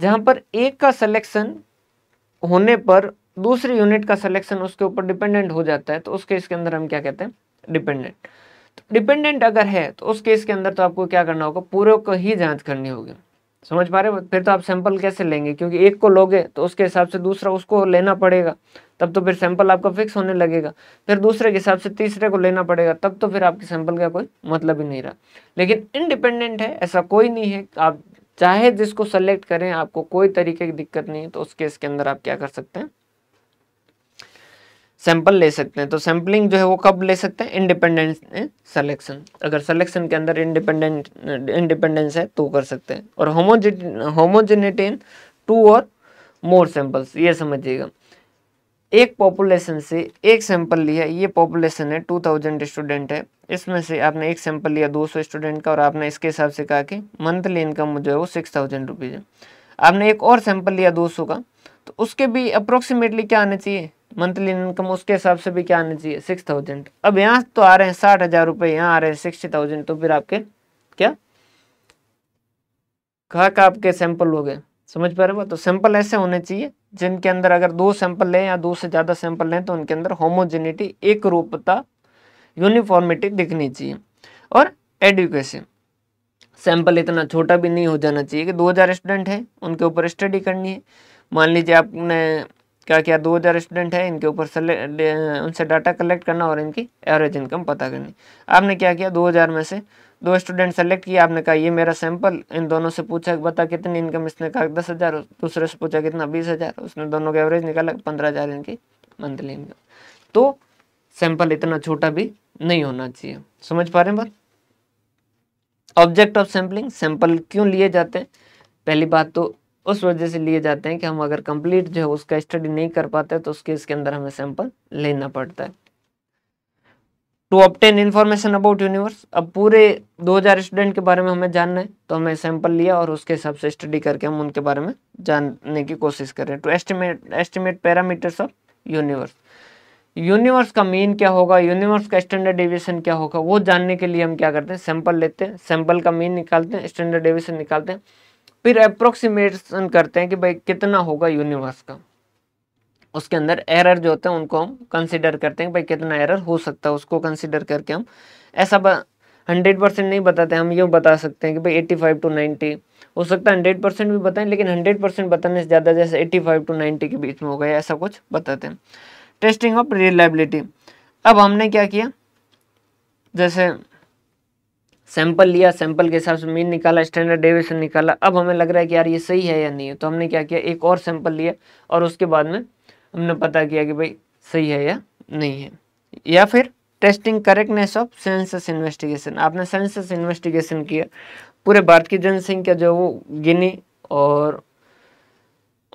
जहाँ पर एक का सिलेक्शन होने पर दूसरी यूनिट का सिलेक्शन उसके ऊपर डिपेंडेंट हो जाता है तो उस केस के अंदर हम क्या कहते हैं डिपेंडेंट तो डिपेंडेंट अगर है तो उस केस के अंदर तो आपको क्या करना होगा पूरे को ही जांच करनी होगी समझ पा रहे हो फिर तो आप सैंपल कैसे लेंगे क्योंकि एक को लोगे तो उसके हिसाब से दूसरा उसको लेना पड़ेगा तब तो फिर सैंपल आपका फिक्स होने लगेगा फिर दूसरे के हिसाब से तीसरे को लेना पड़ेगा तब तो फिर आपके सैंपल का कोई मतलब ही नहीं रहा लेकिन इनडिपेंडेंट है ऐसा कोई नहीं है आप चाहे जिसको सेलेक्ट करें आपको कोई तरीके की दिक्कत नहीं है तो उस केस के अंदर आप क्या कर सकते हैं सैंपल ले सकते हैं तो सैंपलिंग जो है वो कब ले सकते हैं इंडिपेंडेंट सिलेक्शन अगर सिलेक्शन के अंदर इंडिपेंडेंट इंडिपेंडेंस है तो कर सकते हैं और होमोजिन होमोजेनिटी इन टू और मोर सैंपल्स ये समझिएगा एक पॉपुलेशन से एक सैंपल लिया ये पॉपुलेशन है टू थाउजेंड स्टूडेंट है इसमें से आपने एक सैंपल लिया दो सौ स्टूडेंट का और आपने इसके हिसाब से कहा कि मंथली इनकम जो है वो सिक्स थाउजेंड रुपीज़ है आपने एक और सैंपल लिया दो सौ का तो उसके भी अप्रोक्सीमेटली क्या आने चाहिए मंथली इनकम उसके हिसाब से भी क्या आने चाहिए सिक्स थाउजेंड अब यहाँ तो आ रहे हैं साठ हजार रुपये यहाँ आ रहे हैं सिक्सटी थाउजेंड तो फिर आपके क्या कहा का आपके सैंपल हो गए समझ पा रहे हो तो सैंपल ऐसे होने चाहिए जिनके अंदर अगर दो सैंपल लें या दो से ज़्यादा सैंपल लें तो उनके अंदर होमोजेनिटी एक रूपता यूनिफॉर्मिटी दिखनी चाहिए और एडुकेशन सैंपल इतना छोटा भी नहीं हो जाना चाहिए कि 2000 स्टूडेंट हैं उनके ऊपर स्टडी करनी है मान लीजिए आपने क्या क्या दो हज़ार स्टूडेंट हैं इनके ऊपर उनसे डाटा कलेक्ट करना और इनकी एवरेज इनकम पता करनी आपने क्या किया दो हज़ार में से दो स्टूडेंट सेलेक्ट किया आपने कहा ये मेरा सैंपल इन दोनों से पूछा बता कितनी इनकम इसने कहा दस हज़ार दूसरे से पूछा कितना बीस हज़ार उसने दोनों का एवरेज निकाला पंद्रह हज़ार इनकी मंथली इनकम तो सैंपल इतना छोटा भी नहीं होना चाहिए समझ पा रहे हैं बात ऑब्जेक्ट ऑफ सैम्पलिंग सैंपल क्यों लिए जाते हैं पहली बात तो उस वजह से लिए जाते हैं कि हम अगर कंप्लीट जो है उसका स्टडी नहीं कर पाते तो उसके इसके अंदर हमें सैंपल लेना पड़ता है to obtain information about universe अब पूरे 2000 स्टूडेंट के बारे में हमें जानना है तो हमें सैंपल लिया और उसके हिसाब से स्टडी करके हम उनके बारे में जानने की कोशिश कर रहे हैं to estimate estimate parameters of universe universe का मीन क्या होगा यूनिवर्स का स्टैंडर्ड डेविएशन क्या होगा वो जानने के लिए हम क्या करते हैं सैंपल लेते हैं सैंपल का मीन निकालते हैं स्टैंडर्ड डेविएशन निकालते हैं फिर अप्रोक्सीमेशन करते हैं कि भाई कितना होगा यूनिवर्स का उसके अंदर एरर जो होते हैं उनको हम कंसिडर करते हैं भाई कितना एरर हो सकता है उसको कंसिडर करके हम ऐसा हंड्रेड परसेंट नहीं बताते हम यूँ बता सकते हैं कि भाई एट्टी फाइव टू नाइन्टी हो सकता है हंड्रेड परसेंट भी बताएं लेकिन हंड्रेड परसेंट बताने से ज़्यादा जैसे एट्टी फाइव टू नाइन्टी के बीच में हो गया ऐसा कुछ बताते हैं टेस्टिंग ऑफ रिलायबिलिटी अब हमने क्या किया जैसे सैंपल लिया सैंपल के हिसाब से मीन निकाला स्टैंडर्ड डेविएशन निकाला अब हमें लग रहा है कि यार ये सही है या नहीं है तो हमने क्या किया एक और सैंपल लिया और उसके बाद में हमने पता किया कि भाई सही है या नहीं है या फिर testing correctness of census investigation आपने सेंसस इन्वेस्टिगेशन किया पूरे भारत की जनसंख्या जो वो गिनी और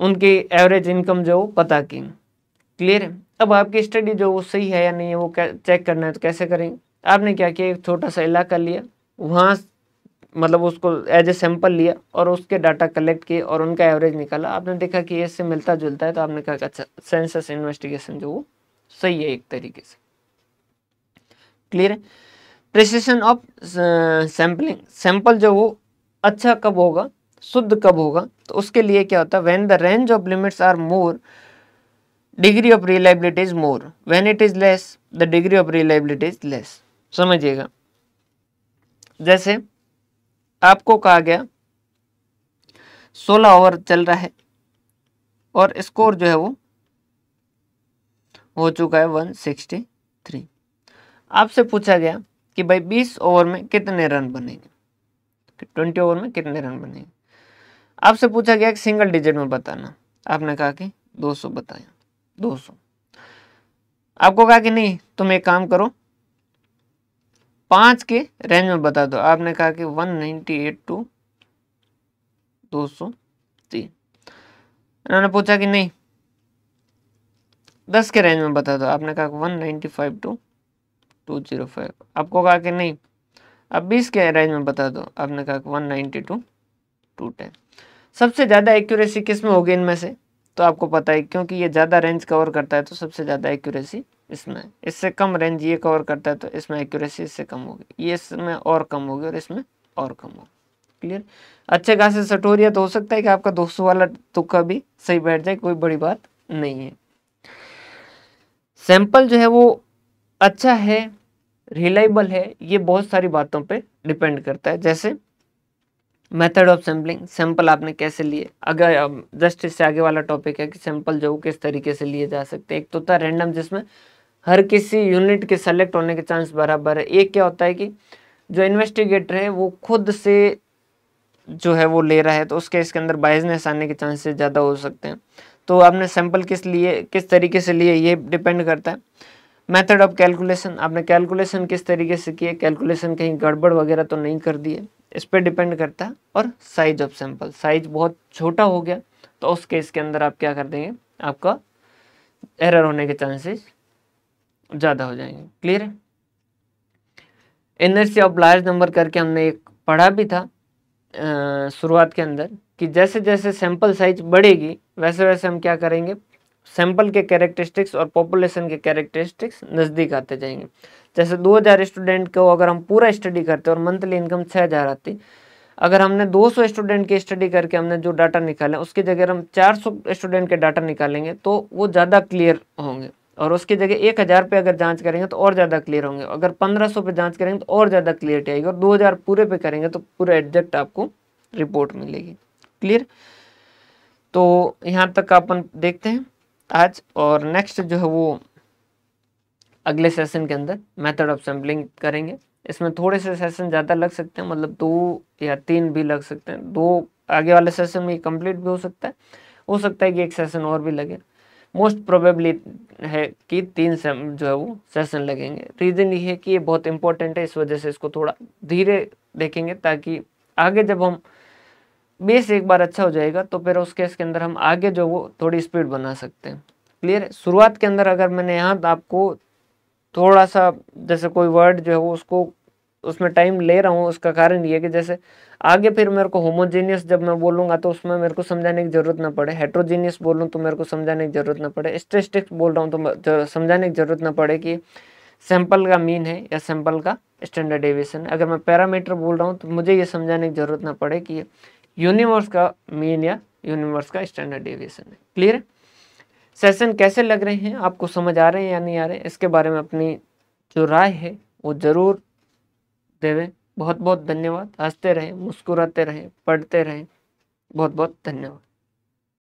उनकी एवरेज इनकम जो वो पता की क्लियर है अब आपकी स्टडी जो वो सही है या नहीं है वो चेक करना है तो कैसे करेंगे आपने क्या किया एक छोटा सा इलाका लिया वहाँ मतलब उसको एज ए सैंपल लिया और उसके डाटा कलेक्ट किए और उनका एवरेज निकाला आपने देखा कि इससे मिलता जुलता है तो आपने कहा अच्छा सेंसस इन्वेस्टिगेशन जो वो सही है एक तरीके से क्लियर है प्रिसिशन ऑफ सैम्पलिंग सैंपल जो वो अच्छा कब होगा शुद्ध कब होगा तो उसके लिए क्या होता है when the range of limits are more degree of reliability is more when it is less the degree of reliability is less समझिएगा जैसे आपको कहा गया सोलह ओवर चल रहा है और स्कोर जो है वो हो चुका है वन सिक्सटी थ्री आपसे पूछा गया कि भाई बीस ओवर में कितने रन बनेंगे ट्वेंटी ओवर में कितने रन बनेंगे आपसे पूछा गया कि सिंगल डिजिट में बताना आपने कहा कि 200 बताया 200 आपको कहा कि नहीं तुम एक काम करो पाँच के रेंज में बता दो आपने कहा कि वन नाइन्टी एट टू दो सौ तीन इन्होंने पूछा कि नहीं दस के रेंज में बता दो आपने कहा one ninety five to two zero five आपको कहा कि नहीं अब बीस के रेंज में बता दो आपने कहा one ninety two to two सबसे ज़्यादा एक्यूरेसी किस में होगी इनमें से तो आपको पता है क्योंकि ये ज़्यादा रेंज कवर करता है तो सबसे ज़्यादा एक्यूरेसी इसमें इससे कम रेंज ये कवर करता है तो इसमें एक्यूरेसी इससे कम होगी ये इसमें और कम होगी और इसमें और कम होगी क्लियर अच्छे खासे सटोरिया तो हो सकता है कि आपका 200 वाला तुक्का भी सही बैठ जाए कोई बड़ी बात नहीं है सैंपल जो है वो अच्छा है रिलायबल है ये बहुत सारी बातों पे डिपेंड करता है जैसे मेथड ऑफ सैम्पलिंग सैंपल आपने कैसे लिए अगर जस्ट इससे आगे वाला टॉपिक है कि सैंपल जो किस तरीके से लिए जा सकते हैं एक तो था रेंडम जिसमें हर किसी यूनिट के सेलेक्ट होने के चांस बराबर है एक क्या होता है कि जो इन्वेस्टिगेटर है वो खुद से जो है वो ले रहा है तो उसके इसके अंदर बाइजनेस आने के चांसेस ज़्यादा हो सकते हैं तो आपने सैंपल किस लिए किस तरीके से लिए ये डिपेंड करता है मेथड ऑफ कैलकुलेशन आपने कैलकुलेशन किस तरीके से किए कैलकुलेशन कहीं गड़बड़ वगैरह तो नहीं कर दी है इस पर डिपेंड करता है और साइज ऑफ सैंपल साइज बहुत छोटा हो गया तो उस केस के अंदर आप क्या कर देंगे आपका एरर होने के चांसेस ज़्यादा हो जाएंगे क्लियर है एनर्जी ऑफ लार्ज नंबर करके हमने एक पढ़ा भी था शुरुआत के अंदर कि जैसे जैसे सैंपल साइज बढ़ेगी वैसे वैसे हम क्या करेंगे सैंपल के कैरेक्टरिस्टिक्स और पॉपुलेशन के कैरेक्टरिस्टिक्स नज़दीक आते जाएंगे जैसे 2000 स्टूडेंट को अगर हम पूरा स्टडी करते और मंथली इनकम 6000 आती अगर हमने 200 स्टूडेंट की स्टडी करके हमने जो डाटा निकाला उसकी जगह हम 400 स्टूडेंट के डाटा निकालेंगे तो वो ज़्यादा क्लियर होंगे और उसकी जगह एक हज़ार पे अगर जांच करेंगे तो और ज़्यादा क्लियर होंगे अगर पंद्रह सौ पे जांच करेंगे तो और ज़्यादा क्लियरिटी आएगी और दो हज़ार पूरे पे करेंगे तो पूरा एग्जैक्ट आपको रिपोर्ट मिलेगी क्लियर तो यहाँ तक अपन देखते हैं आज और नेक्स्ट जो है वो अगले सेशन के अंदर मेथड ऑफ सैम्पलिंग करेंगे इसमें थोड़े से सेशन ज़्यादा लग सकते हैं मतलब दो या तीन भी लग सकते हैं दो आगे वाले सेशन में कंप्लीट भी हो सकता है हो सकता है कि एक सेशन और भी लगे मोस्ट प्रोबेबली है कि तीन सेम जो है वो सेशन लगेंगे रीज़न ये है कि ये बहुत इंपॉर्टेंट है इस वजह से इसको थोड़ा धीरे देखेंगे ताकि आगे जब हम बेस एक बार अच्छा हो जाएगा तो फिर उस केस के अंदर हम आगे जो वो थोड़ी स्पीड बना सकते हैं क्लियर है शुरुआत के अंदर अगर मैंने यहाँ आपको थोड़ा सा जैसे कोई वर्ड जो है वो उसको उसमें टाइम ले रहा हूँ उसका कारण ये कि जैसे आगे फिर मेरे को होमोजेनियस जब मैं बोलूँगा तो उसमें मेरे को समझाने की जरूरत ना पड़े हेट्रोजेनियस बोलूँ तो मेरे को समझाने की जरूरत ना पड़े स्टेस्टिक्स बोल रहा हूँ तो समझाने की जरूरत ना पड़े कि सैंपल का मीन है या सैंपल का स्टैंडर्ड एविएशन अगर मैं पैरामीटर बोल रहा हूँ तो मुझे ये समझाने की जरूरत ना पड़े कि यूनिवर्स का मीन या यूनिवर्स का स्टैंडर्ड एविएशन है क्लियर है सेशन कैसे लग रहे हैं आपको समझ आ रहे हैं या नहीं आ रहे हैं इसके बारे में अपनी जो राय है वो ज़रूर देखते हुए बहुत बहुत धन्यवाद हंसते रहें मुस्कुराते रहें पढ़ते रहें बहुत बहुत धन्यवाद